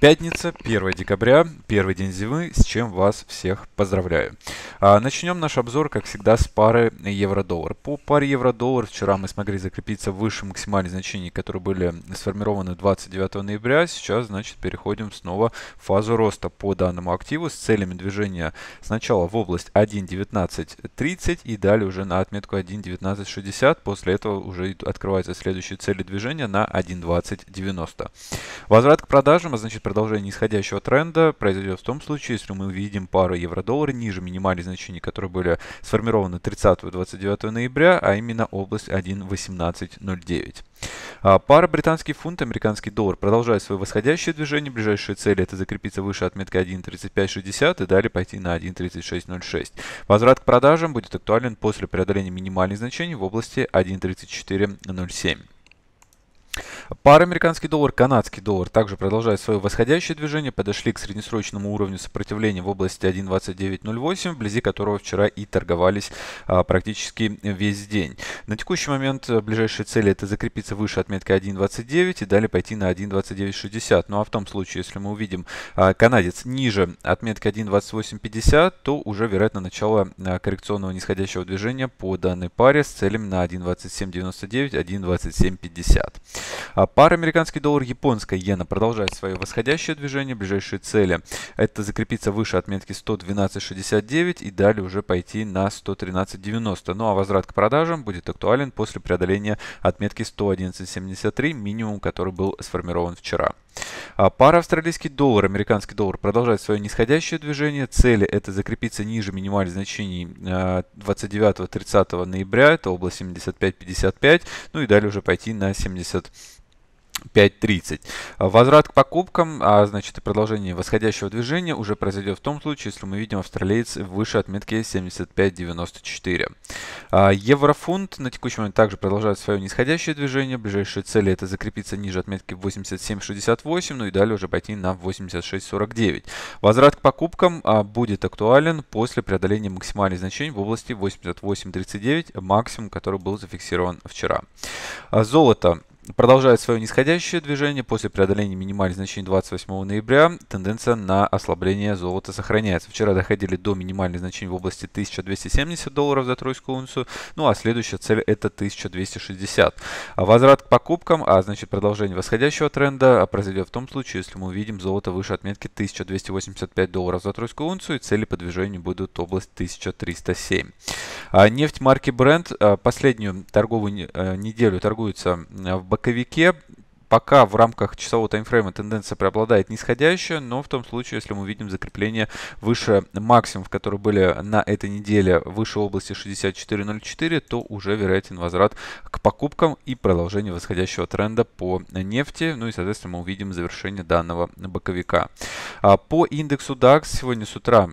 Пятница, 1 декабря, первый день зимы, с чем вас всех поздравляю. А, начнем наш обзор, как всегда, с пары евро-доллар. По паре евро-доллар вчера мы смогли закрепиться выше максимальных значений, которые были сформированы 29 ноября. Сейчас, значит, переходим снова в фазу роста по данному активу с целями движения сначала в область 1.1930 и далее уже на отметку 1.1960. После этого уже открываются следующие цели движения на 1.2090. Возврат к продажам, а значит, продолжение нисходящего тренда произойдет в том случае, если мы увидим пару евро-доллара ниже минимальных значений, которые были сформированы 30-29 ноября, а именно область 1.1809. А, пара британский фунт, американский доллар продолжает свое восходящее движение. Ближайшие цели это закрепиться выше отметки 1.3560 и далее пойти на 1.3606. Возврат к продажам будет актуален после преодоления минимальных значений в области 1.3407. Пара американский доллар, канадский доллар также продолжает свое восходящее движение, подошли к среднесрочному уровню сопротивления в области 1.2908, вблизи которого вчера и торговались а, практически весь день. На текущий момент а, ближайшие цели это закрепиться выше отметки 1.29 и далее пойти на 1.2960. Ну а в том случае, если мы увидим а, канадец ниже отметки 1.2850, то уже вероятно начало а, коррекционного нисходящего движения по данной паре с целями на 1.2799, 1.2750. А пара американский доллар, японская иена продолжает свое восходящее движение. Ближайшие цели это закрепиться выше отметки 112.69 и далее уже пойти на 113.90. Ну а возврат к продажам будет актуален после преодоления отметки 111.73, минимум, который был сформирован вчера. А пара австралийский доллар, американский доллар продолжает свое нисходящее движение. Цели это закрепиться ниже минимальных значений 29-30 а, ноября, это область 75-55, ну и далее уже пойти на 70 5.30. Возврат к покупкам, а значит и продолжение восходящего движения уже произойдет в том случае, если мы видим австралиец выше отметки 75.94. А, еврофунт на текущий момент также продолжает свое нисходящее движение. Ближайшие цели это закрепиться ниже отметки 87.68, ну и далее уже пойти на 86.49. Возврат к покупкам а, будет актуален после преодоления максимальных значений в области 88.39, максимум, который был зафиксирован вчера. А, золото Продолжает свое нисходящее движение после преодоления минимальных значений 28 ноября. Тенденция на ослабление золота сохраняется. Вчера доходили до минимальных значений в области 1270 долларов за тройскую унцию. Ну а следующая цель это 1260. А возврат к покупкам, а значит продолжение восходящего тренда а произойдет в том случае, если мы увидим золото выше отметки 1285 долларов за тройскую унцию и цели по движению будут область 1307. А нефть марки Brent а, последнюю торговую э, неделю торгуется в боковике пока в рамках часового таймфрейма тенденция преобладает нисходящая, но в том случае, если мы видим закрепление выше максимумов, которые были на этой неделе выше области 64.04, то уже вероятен возврат к покупкам и продолжение восходящего тренда по нефти. Ну и, соответственно, мы увидим завершение данного боковика. А по индексу DAX сегодня с утра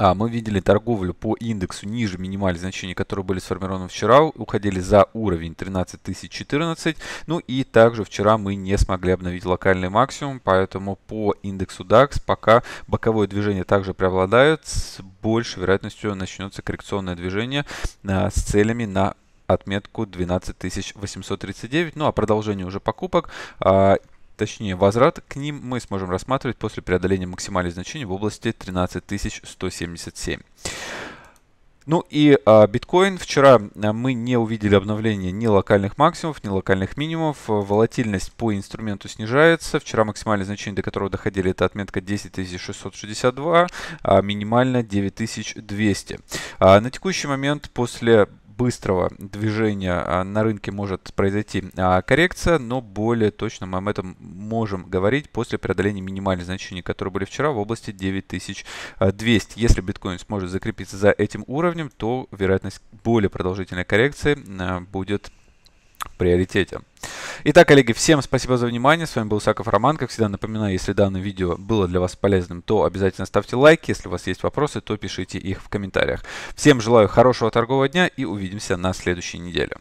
а, мы видели торговлю по индексу ниже минимальных значений, которые были сформированы вчера, уходили за уровень 13014. Ну и также вчера мы не смогли обновить локальный максимум, поэтому по индексу DAX пока боковое движение также преобладает, с большей вероятностью начнется коррекционное движение а, с целями на отметку 12839, ну а продолжение уже покупок а, Точнее, возврат к ним мы сможем рассматривать после преодоления максимальных значений в области 13177. Ну и а, биткоин. Вчера а, мы не увидели обновления ни локальных максимумов, ни локальных минимумов. Волатильность по инструменту снижается. Вчера максимальное значение, до которого доходили, это отметка 10662, а минимально 9200. А на текущий момент после быстрого движения а, на рынке может произойти а, коррекция, но более точно мы об этом можем говорить после преодоления минимальных значений, которые были вчера в области 9200. Если биткоин сможет закрепиться за этим уровнем, то вероятность более продолжительной коррекции а, будет приоритете. Итак, коллеги, всем спасибо за внимание. С вами был Саков Роман. Как всегда, напоминаю, если данное видео было для вас полезным, то обязательно ставьте лайк. Если у вас есть вопросы, то пишите их в комментариях. Всем желаю хорошего торгового дня и увидимся на следующей неделе.